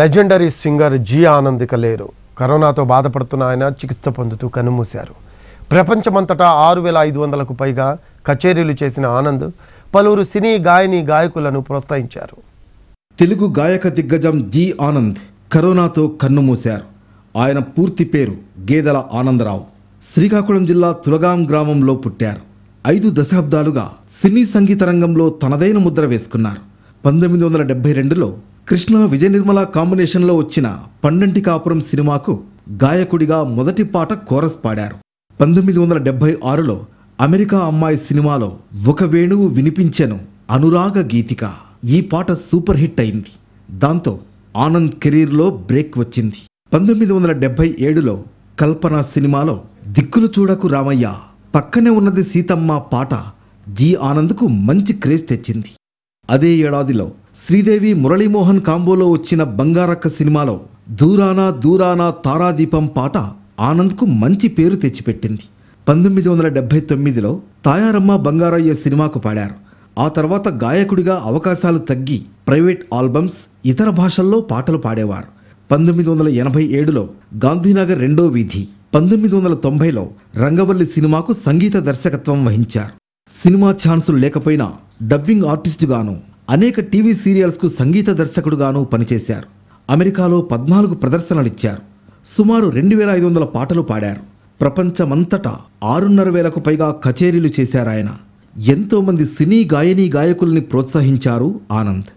legendary singer G ఆనందిక లేరు కరోనాతో బాధపడుతున్న ఆయన చికిత్స పొందుతూ కనుమూశారు ప్రపంచమంతటా ఆరు వేల ఐదు వందలకు పైగా కచేరీలు చేసిన ఆనంద్ పలువురు సినీ గాయని గాయకులను ప్రోత్సహించారు తెలుగు గాయక దిగ్గజం జి ఆనంద్ కరోనాతో కన్నుమూశారు ఆయన పూర్తి పేరు గేదెల ఆనందరావు శ్రీకాకుళం జిల్లా తులగాం గ్రామంలో పుట్టారు ఐదు దశాబ్దాలుగా సినీ సంగీత రంగంలో తనదైన ముద్ర వేసుకున్నారు పంతొమ్మిది వందల డెబ్బై రెండులో కృష్ణ విజయ నిర్మల కాంబినేషన్లో వచ్చిన పండంటి కాపురం సినిమాకు గాయకుడిగా మొదటి పాట కోరస్ పాడారు పంతొమ్మిది వందల డెబ్బై ఆరులో అమెరికా అమ్మాయి సినిమాలో ఒక వేణువు వినిపించెను అనురాగ గీతిక ఈ పాట సూపర్ హిట్ అయింది దాంతో ఆనంద్ కెరీర్లో బ్రేక్ వచ్చింది పంతొమ్మిది వందల డెబ్బై ఏడులో కల్పన సినిమాలో దిక్కులు చూడకు రామయ్య పక్కనే ఉన్నది సీతమ్మ పాట జీ ఆనంద్కు మంచి క్రేజ్ తెచ్చింది అదే ఏడాదిలో శ్రీదేవి మురళీమోహన్ కాంబోలో వచ్చిన బంగారక్క సినిమాలో దూరాన దూరాన తారాదీపం పాట ఆనంద్కు మంచి పేరు తెచ్చిపెట్టింది పంతొమ్మిది వందల డెబ్బై తొమ్మిదిలో తాయారమ్మ బంగారయ్య సినిమాకు పాడారు ఆ తర్వాత గాయకుడిగా అవకాశాలు తగ్గి ప్రైవేట్ ఆల్బమ్స్ ఇతర భాషల్లో పాటలు పాడేవారు పంతొమ్మిది వందల ఎనభై ఏడులో గాంధీనగర్ రెండో వీధి పంతొమ్మిది వందల తొంభైలో రంగవల్లి సినిమాకు సంగీత దర్శకత్వం వహించారు సినిమా ఛాన్సులు లేకపోయినా డబ్బింగ్ ఆర్టిస్టుగాను అనేక టీవీ సీరియల్స్కు సంగీత దర్శకుడుగాను పనిచేశారు అమెరికాలో పద్నాలుగు ప్రదర్శనలిచ్చారు సుమారు రెండు వేల ఐదు వందల పాటలు పాడారు ప్రపంచమంతటా ఆరున్నర వేలకు పైగా కచేరీలు చేశారాయన ఎంతోమంది సినీ గాయనీ గాయకుల్ని ప్రోత్సహించారు ఆనంద్